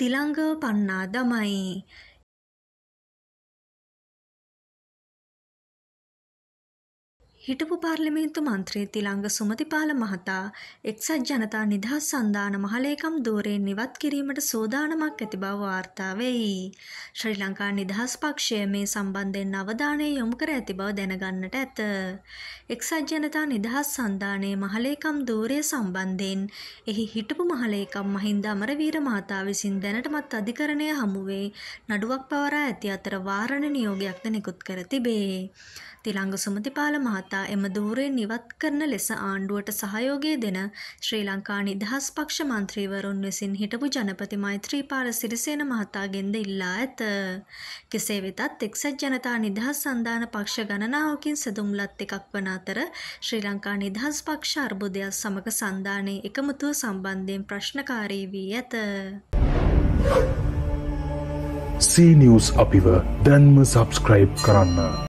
තිලංගව පන්නා දමයි. හිටපු පාර්ලිමේන්තු මන්ත්‍රී තිලංග සුමතිපාල මහතා එක්සත් ජනතා නිදහස් සන්ධාන මහලේකම් දූරයෙන් නිවත් කිරීමට සූදානමක් ඇති බව වාර්තා වෙයි. ශ්‍රී ලංකා නිදහස් පක්ෂය මේ සම්බන්ධයෙන් අවධානය යොමු කර ඇති බව දැනගන්නට ඇත. එක්සත් ජනතා නිදහස් සන්ධානයේ මහලේකම් දූරය සම්බන්ධයෙන් එහි හිටපු මහලේකම් මහින්ද අමරවීර මහතා විසින් දැනටමත් අධිකරණය හමුවේ නඩුවක් පවරා ඇති අතර වාරණ නියෝගයක්ද නිකුත් කර තිබේ. තිලංග සුමතිපාල මහතා එම ධූරයෙන් ඉවත් කරන ලෙස ආණ්ඩුවට සහයෝගය දෙන ශ්‍රී ලංකා නිදහස් පක්ෂ මන්ත්‍රීවරුන් විසින් හිටපු ජනපති මෛත්‍රීපාල සිරිසේන මහතාගෙන්ද ඉල්ලා ඇත. කෙසේ වෙතත් එක්සත් ජනතා නිදහස් සන්ධාන පක්ෂ ගණනාවකින් සැදුම්ලත් එකක් වන අතර ශ්‍රී ලංකා නිදහස් පක්ෂ අර්බුදයක් සමග සන්ධානයේ එකමුතුව සම්බන්ධයෙන් ප්‍රශ්නකාරී වී ඇත. සීනිියස් අපිව දැන්ම සබස්ක්‍රයිබ් කරන්න.